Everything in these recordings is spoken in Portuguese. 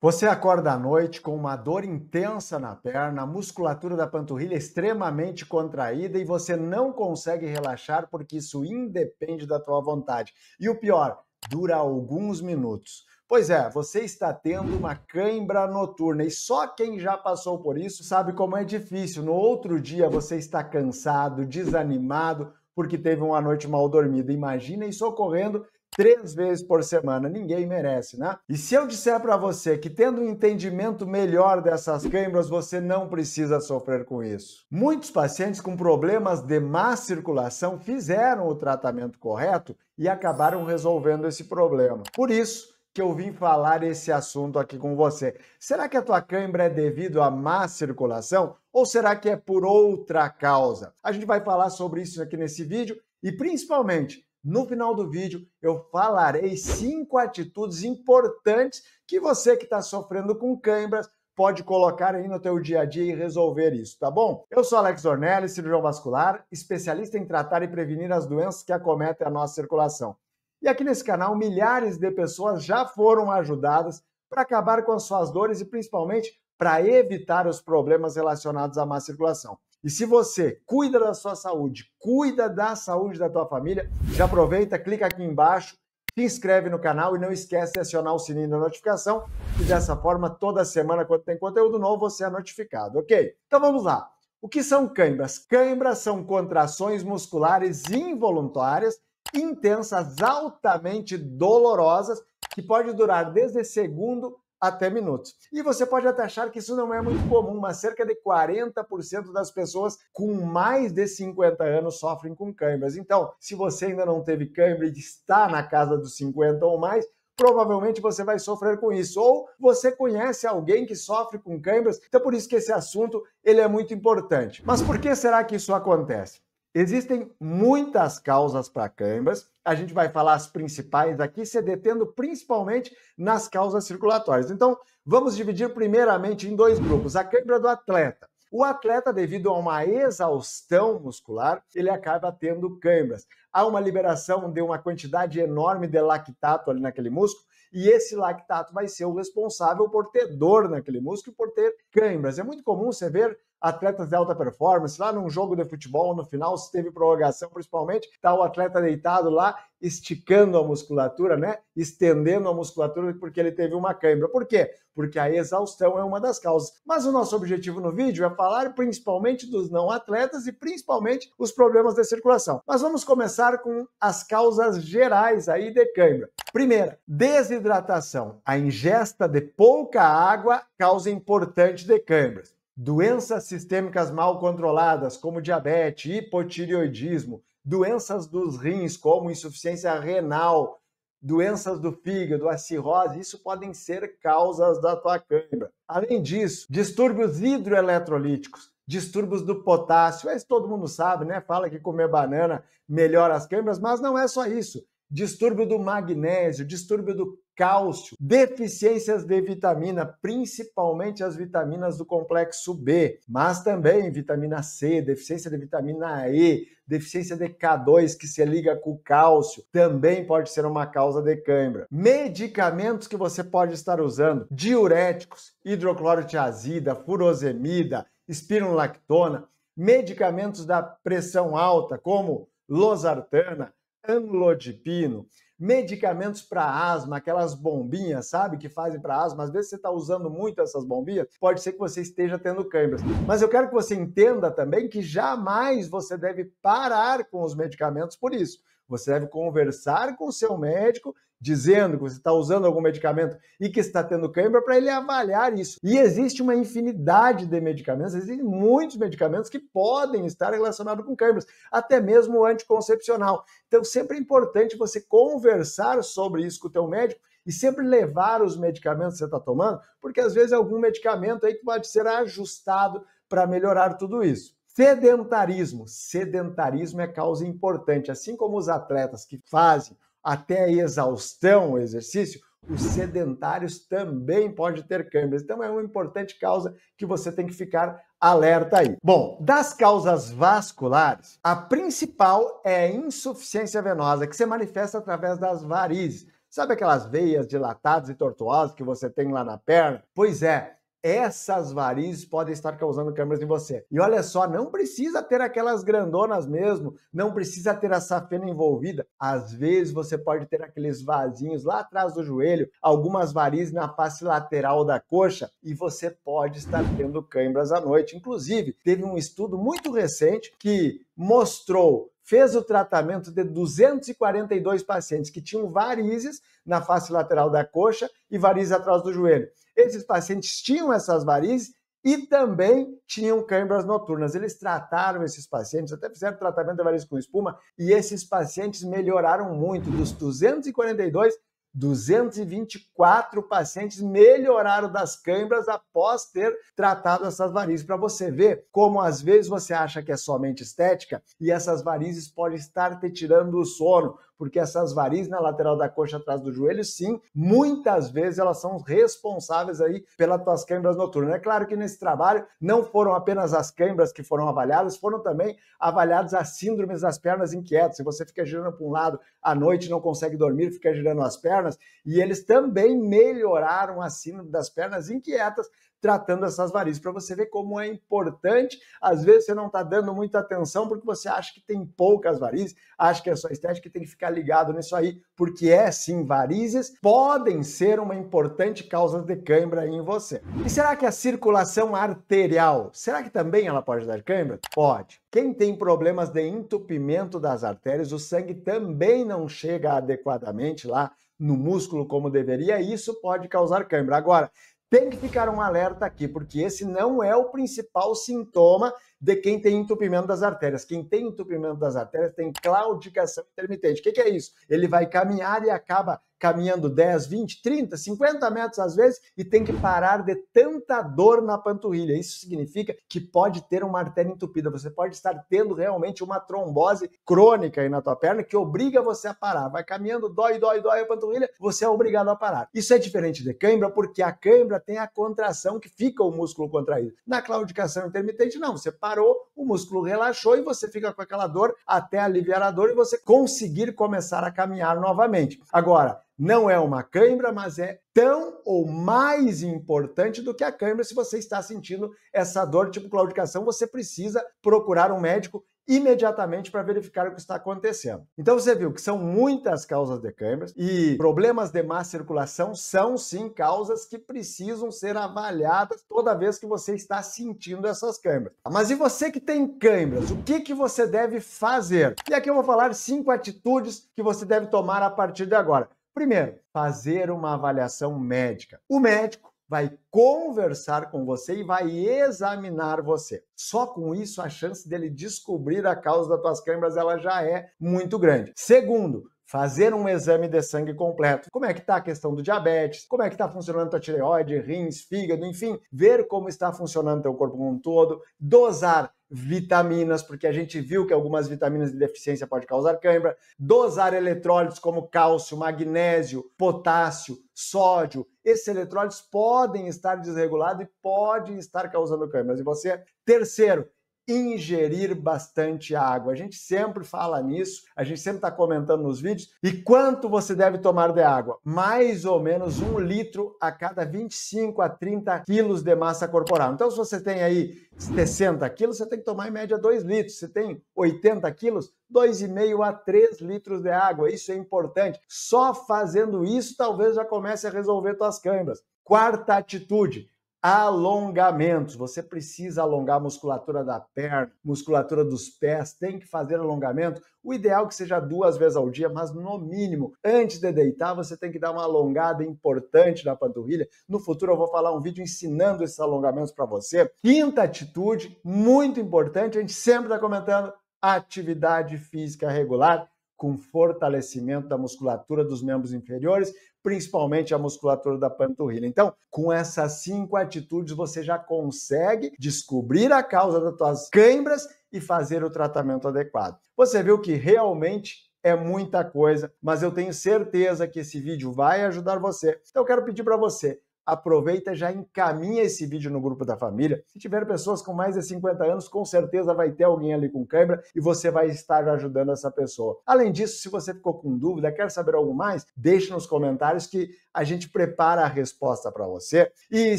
Você acorda à noite com uma dor intensa na perna, a musculatura da panturrilha extremamente contraída e você não consegue relaxar porque isso independe da tua vontade. E o pior, dura alguns minutos. Pois é, você está tendo uma cãibra noturna e só quem já passou por isso sabe como é difícil. No outro dia você está cansado, desanimado, porque teve uma noite mal dormida. Imagina isso ocorrendo três vezes por semana. Ninguém merece, né? E se eu disser para você que tendo um entendimento melhor dessas câimbras, você não precisa sofrer com isso. Muitos pacientes com problemas de má circulação fizeram o tratamento correto e acabaram resolvendo esse problema. Por isso, que eu vim falar esse assunto aqui com você. Será que a tua câimbra é devido à má circulação ou será que é por outra causa? A gente vai falar sobre isso aqui nesse vídeo e principalmente no final do vídeo, eu falarei cinco atitudes importantes que você que está sofrendo com câimbras pode colocar aí no teu dia a dia e resolver isso, tá bom? Eu sou Alex Ornelli, cirurgião vascular, especialista em tratar e prevenir as doenças que acometem a nossa circulação. E aqui nesse canal, milhares de pessoas já foram ajudadas para acabar com as suas dores e principalmente para evitar os problemas relacionados à má circulação. E se você cuida da sua saúde, cuida da saúde da tua família, já aproveita, clica aqui embaixo, se inscreve no canal e não esquece de acionar o sininho da notificação. E dessa forma, toda semana, quando tem conteúdo novo, você é notificado, ok? Então vamos lá. O que são cãibras? Cãibras são contrações musculares involuntárias, intensas, altamente dolorosas, que pode durar desde segundo até minutos. E você pode até achar que isso não é muito comum, mas cerca de 40% das pessoas com mais de 50 anos sofrem com câimbras. Então, se você ainda não teve câimbra e está na casa dos 50 ou mais, provavelmente você vai sofrer com isso. Ou você conhece alguém que sofre com câimbras, então por isso que esse assunto ele é muito importante. Mas por que será que isso acontece? Existem muitas causas para câimbras, a gente vai falar as principais aqui, se detendo principalmente nas causas circulatórias. Então, vamos dividir primeiramente em dois grupos: a câimbra do atleta. O atleta, devido a uma exaustão muscular, ele acaba tendo câimbras. Há uma liberação de uma quantidade enorme de lactato ali naquele músculo, e esse lactato vai ser o responsável por ter dor naquele músculo e por ter câimbras. É muito comum você ver atletas de alta performance, lá num jogo de futebol, no final, se teve prorrogação principalmente, tá o atleta deitado lá, esticando a musculatura, né? Estendendo a musculatura porque ele teve uma cãibra. Por quê? Porque a exaustão é uma das causas. Mas o nosso objetivo no vídeo é falar principalmente dos não atletas e principalmente os problemas de circulação. Mas vamos começar com as causas gerais aí de cãibra. Primeira, desidratação. A ingesta de pouca água causa importante de cãibras doenças sistêmicas mal controladas, como diabetes, hipotireoidismo, doenças dos rins, como insuficiência renal, doenças do fígado, a cirrose, isso podem ser causas da tua câimbra. Além disso, distúrbios hidroeletrolíticos, distúrbios do potássio, isso todo mundo sabe, né? Fala que comer banana melhora as câimbras, mas não é só isso. Distúrbio do magnésio, distúrbio do cálcio, deficiências de vitamina, principalmente as vitaminas do complexo B, mas também vitamina C, deficiência de vitamina E, deficiência de K2 que se liga com o cálcio, também pode ser uma causa de cãibra. Medicamentos que você pode estar usando, diuréticos, hidroclorotiazida, furosemida, espirulactona, medicamentos da pressão alta como losartana, amlodipino, medicamentos para asma, aquelas bombinhas, sabe, que fazem para asma. Às vezes você está usando muito essas bombinhas, pode ser que você esteja tendo câimbras. Mas eu quero que você entenda também que jamais você deve parar com os medicamentos por isso. Você deve conversar com o seu médico dizendo que você está usando algum medicamento e que está tendo cãibra para ele avaliar isso. E existe uma infinidade de medicamentos, existem muitos medicamentos que podem estar relacionados com cãibras, até mesmo o anticoncepcional. Então, sempre é importante você conversar sobre isso com o teu médico e sempre levar os medicamentos que você está tomando, porque às vezes é algum medicamento aí que pode ser ajustado para melhorar tudo isso. Sedentarismo. Sedentarismo é causa importante, assim como os atletas que fazem até a exaustão o exercício, os sedentários também podem ter câimbras. Então é uma importante causa que você tem que ficar alerta aí. Bom, das causas vasculares, a principal é a insuficiência venosa, que se manifesta através das varizes. Sabe aquelas veias dilatadas e tortuosas que você tem lá na perna? Pois é, essas varizes podem estar causando câmeras em você. E olha só, não precisa ter aquelas grandonas mesmo, não precisa ter a safena envolvida. Às vezes você pode ter aqueles vasinhos lá atrás do joelho, algumas varizes na face lateral da coxa e você pode estar tendo câimbras à noite. Inclusive, teve um estudo muito recente que mostrou fez o tratamento de 242 pacientes que tinham varizes na face lateral da coxa e varizes atrás do joelho. Esses pacientes tinham essas varizes e também tinham câimbras noturnas. Eles trataram esses pacientes, até fizeram tratamento de varizes com espuma, e esses pacientes melhoraram muito. Dos 242, 224 pacientes melhoraram das câimbras após ter tratado essas varizes. Para você ver como às vezes você acha que é somente estética e essas varizes podem estar te tirando o sono, porque essas varizes na né, lateral da coxa atrás do joelho, sim, muitas vezes elas são responsáveis aí pelas tuas câimbras noturnas. É claro que nesse trabalho não foram apenas as câimbras que foram avaliadas, foram também avaliadas as síndromes das pernas inquietas. Se você fica girando para um lado à noite, não consegue dormir, fica girando as pernas, e eles também melhoraram a síndrome das pernas inquietas tratando essas varizes, para você ver como é importante. Às vezes você não está dando muita atenção porque você acha que tem poucas varizes, acha que é só estética que tem que ficar ficar ligado nisso aí, porque é sim varizes, podem ser uma importante causa de cãibra em você. E será que a circulação arterial, será que também ela pode dar cãibra? Pode. Quem tem problemas de entupimento das artérias, o sangue também não chega adequadamente lá no músculo como deveria, e isso pode causar cãibra. Agora, tem que ficar um alerta aqui, porque esse não é o principal sintoma de quem tem entupimento das artérias. Quem tem entupimento das artérias tem claudicação intermitente. O que, que é isso? Ele vai caminhar e acaba caminhando 10, 20, 30, 50 metros às vezes e tem que parar de tanta dor na panturrilha. Isso significa que pode ter uma artéria entupida, você pode estar tendo realmente uma trombose crônica aí na tua perna que obriga você a parar. Vai caminhando, dói, dói, dói a panturrilha, você é obrigado a parar. Isso é diferente de cãibra porque a cãibra tem a contração que fica o músculo contraído. Na claudicação intermitente não, você parou, o músculo relaxou e você fica com aquela dor até aliviar a dor e você conseguir começar a caminhar novamente. Agora, não é uma cãibra, mas é tão ou mais importante do que a cãibra. Se você está sentindo essa dor tipo claudicação, você precisa procurar um médico imediatamente para verificar o que está acontecendo. Então você viu que são muitas causas de câimbras e problemas de má circulação são sim causas que precisam ser avaliadas toda vez que você está sentindo essas câimbras. Mas e você que tem câimbras, o que que você deve fazer? E aqui eu vou falar cinco atitudes que você deve tomar a partir de agora. Primeiro, fazer uma avaliação médica. O médico vai conversar com você e vai examinar você. Só com isso a chance dele descobrir a causa das tuas câimbras ela já é muito grande. Segundo, fazer um exame de sangue completo. Como é que está a questão do diabetes? Como é que está funcionando a tireoide, rins, fígado, enfim, ver como está funcionando teu corpo como um todo, dosar vitaminas, porque a gente viu que algumas vitaminas de deficiência pode causar cãibra, dosar eletrólitos como cálcio, magnésio, potássio, sódio. Esses eletrólitos podem estar desregulados e podem estar causando câimbras. E você, terceiro, ingerir bastante água. A gente sempre fala nisso, a gente sempre está comentando nos vídeos. E quanto você deve tomar de água? Mais ou menos um litro a cada 25 a 30 quilos de massa corporal. Então, se você tem aí 60 quilos, você tem que tomar em média 2 litros. Se tem 80 quilos, 2,5 a 3 litros de água. Isso é importante. Só fazendo isso, talvez já comece a resolver suas câimbras. Quarta atitude, alongamentos. Você precisa alongar a musculatura da perna, musculatura dos pés, tem que fazer alongamento. O ideal é que seja duas vezes ao dia, mas no mínimo, antes de deitar, você tem que dar uma alongada importante na panturrilha. No futuro eu vou falar um vídeo ensinando esses alongamentos para você. Quinta atitude, muito importante, a gente sempre está comentando, atividade física regular com fortalecimento da musculatura dos membros inferiores, principalmente a musculatura da panturrilha. Então, com essas cinco atitudes, você já consegue descobrir a causa das suas câimbras e fazer o tratamento adequado. Você viu que realmente é muita coisa, mas eu tenho certeza que esse vídeo vai ajudar você. Então, eu quero pedir para você aproveita já encaminha esse vídeo no grupo da família. Se tiver pessoas com mais de 50 anos, com certeza vai ter alguém ali com câimbra e você vai estar ajudando essa pessoa. Além disso, se você ficou com dúvida, quer saber algo mais, deixe nos comentários que a gente prepara a resposta para você. E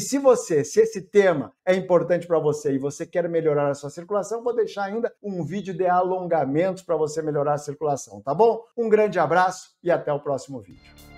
se você, se esse tema é importante para você e você quer melhorar a sua circulação, vou deixar ainda um vídeo de alongamentos para você melhorar a circulação, tá bom? Um grande abraço e até o próximo vídeo.